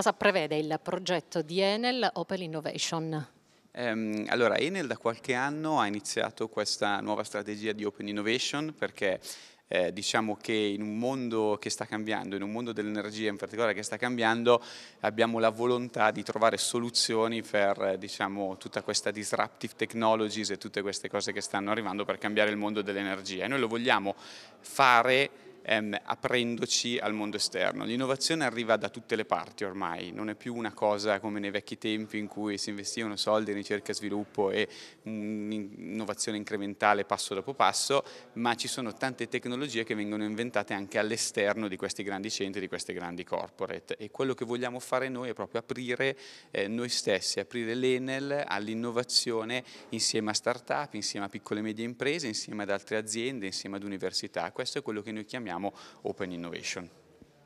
cosa prevede il progetto di Enel Open Innovation? Ehm, allora, Enel da qualche anno ha iniziato questa nuova strategia di Open Innovation perché eh, diciamo che in un mondo che sta cambiando, in un mondo dell'energia in particolare che sta cambiando, abbiamo la volontà di trovare soluzioni per diciamo, tutta questa disruptive technologies e tutte queste cose che stanno arrivando per cambiare il mondo dell'energia. E noi lo vogliamo fare ehm, aprendoci al mondo esterno. L'innovazione arriva da tutte le parti ormai, non è più una cosa come nei vecchi tempi in cui si investivano soldi in ricerca e sviluppo e un'innovazione mm, incrementale passo dopo passo, ma ci sono tante tecnologie che vengono inventate anche all'esterno di questi grandi centri, di queste grandi corporate e quello che vogliamo fare noi è proprio aprire eh, noi stessi, aprire l'Enel all'innovazione insieme a start-up, insieme a piccole e medie imprese, insieme ad altre aziende, insieme ad università. Questo è quello che noi chiamiamo chiamiamo Open Innovation.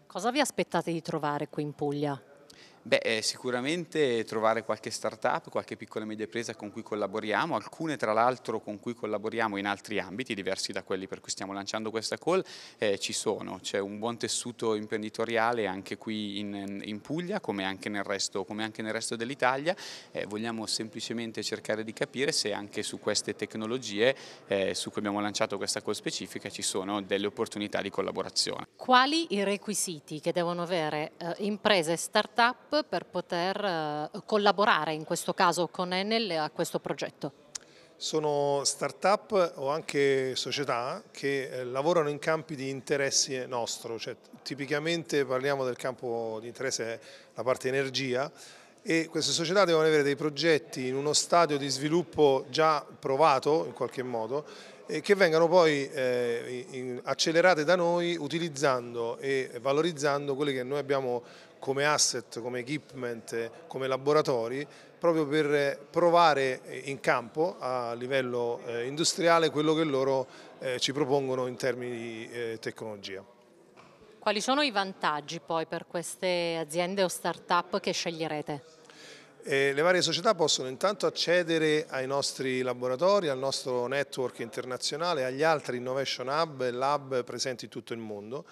Cosa vi aspettate di trovare qui in Puglia? Beh, eh, sicuramente trovare qualche startup, qualche piccola e media impresa con cui collaboriamo, alcune tra l'altro con cui collaboriamo in altri ambiti diversi da quelli per cui stiamo lanciando questa call, eh, ci sono, c'è un buon tessuto imprenditoriale anche qui in, in Puglia come anche nel resto, resto dell'Italia, eh, vogliamo semplicemente cercare di capire se anche su queste tecnologie eh, su cui abbiamo lanciato questa call specifica ci sono delle opportunità di collaborazione. Quali i requisiti che devono avere eh, imprese e startup per poter eh, collaborare in questo caso con Enel a questo progetto? Sono start-up o anche società che eh, lavorano in campi di interesse nostro, cioè, tipicamente parliamo del campo di interesse la parte energia e queste società devono avere dei progetti in uno stadio di sviluppo già provato in qualche modo e che vengano poi eh, accelerate da noi utilizzando e valorizzando quelli che noi abbiamo come asset, come equipment, come laboratori, proprio per eh, provare eh, in campo a livello eh, industriale quello che loro ci propongono in termini di tecnologia. Quali sono i vantaggi poi per queste aziende o start-up che sceglierete? Eh, le varie società possono intanto accedere ai nostri laboratori, al nostro network internazionale, agli altri innovation hub e lab presenti in tutto il mondo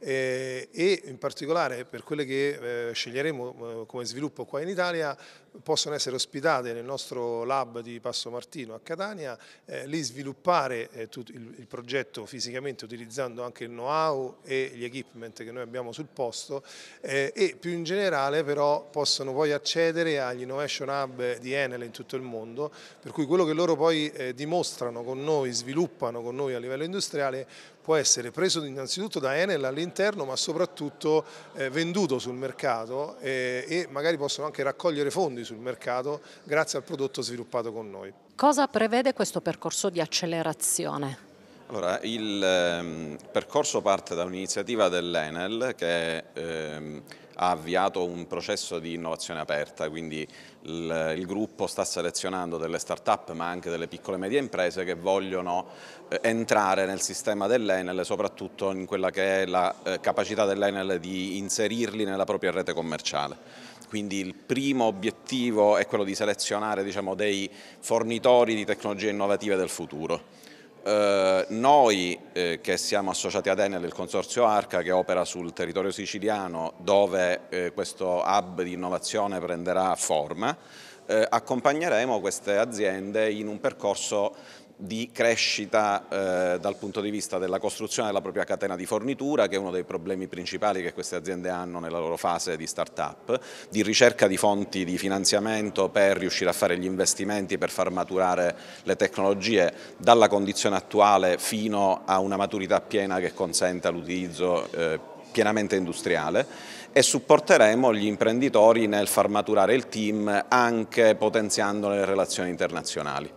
eh, e in particolare per quelle che eh, sceglieremo eh, come sviluppo qua in Italia possono essere ospitate nel nostro lab di Passo Martino a Catania, eh, lì sviluppare eh, il, il, progetto fisicamente utilizzando anche il know-how e gli equipment che noi abbiamo sul posto eh, e più in generale però possono poi accedere agli innovation hub di Enel in tutto il mondo, per cui quello che loro poi eh, dimostrano con noi, sviluppano con noi a livello industriale può essere preso innanzitutto da Enel all'interno ma soprattutto eh, venduto sul mercato eh, e magari possono anche raccogliere fondi sul mercato grazie al prodotto sviluppato con noi. Cosa prevede questo percorso di accelerazione? Allora, il ehm, percorso parte da un'iniziativa dell'Enel che ehm, ha avviato un processo di innovazione aperta, quindi il, il gruppo sta selezionando delle start-up ma anche delle piccole e medie imprese che vogliono eh, entrare nel sistema dell'Enel, soprattutto in quella che è la eh, capacità dell'Enel di inserirli nella propria rete commerciale quindi il primo obiettivo è quello di selezionare diciamo, dei fornitori di tecnologie innovative del futuro. Eh, noi eh, che siamo associati ad Enel, il consorzio Arca che opera sul territorio siciliano dove eh, questo hub di innovazione prenderà forma, eh, accompagneremo queste aziende in un percorso di crescita eh, dal punto di vista della costruzione della propria catena di fornitura, che è uno dei problemi principali che queste aziende hanno nella loro fase di start-up, di ricerca di fonti di finanziamento per riuscire a fare gli investimenti, per far maturare le tecnologie dalla condizione attuale fino a una maturità piena che consenta l'utilizzo eh, pienamente industriale e supporteremo gli imprenditori nel far maturare il team anche potenziando le relazioni internazionali.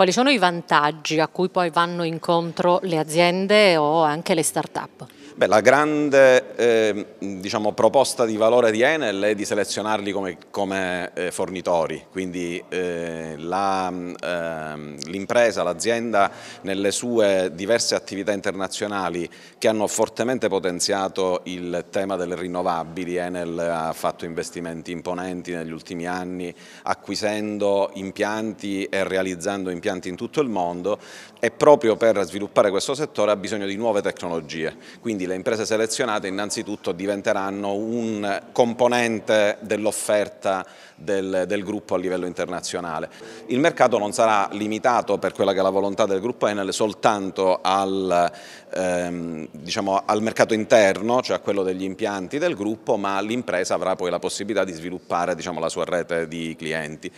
Quali sono i vantaggi a cui poi vanno incontro le aziende o anche le start-up? Beh, la grande eh, diciamo, proposta di valore di Enel è di selezionarli come, come eh, fornitori, quindi eh, ehm, l'impresa, la, l'azienda nelle sue diverse attività internazionali che hanno fortemente potenziato il tema delle rinnovabili, Enel ha fatto investimenti imponenti negli ultimi anni acquisendo impianti e realizzando impianti impianti in tutto il mondo e proprio per sviluppare questo settore ha bisogno di nuove tecnologie, quindi le imprese selezionate innanzitutto diventeranno un componente dell'offerta del, del, gruppo a livello internazionale. Il mercato non sarà limitato per quella che è la volontà del gruppo Enel soltanto al, ehm, diciamo, al mercato interno, cioè a quello degli impianti del gruppo, ma l'impresa avrà poi la possibilità di sviluppare diciamo, la sua rete di clienti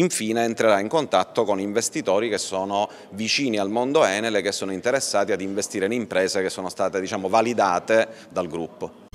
infine entrerà in contatto con investitori che sono vicini al mondo Enel e che sono interessati ad investire in imprese che sono state diciamo, validate dal gruppo.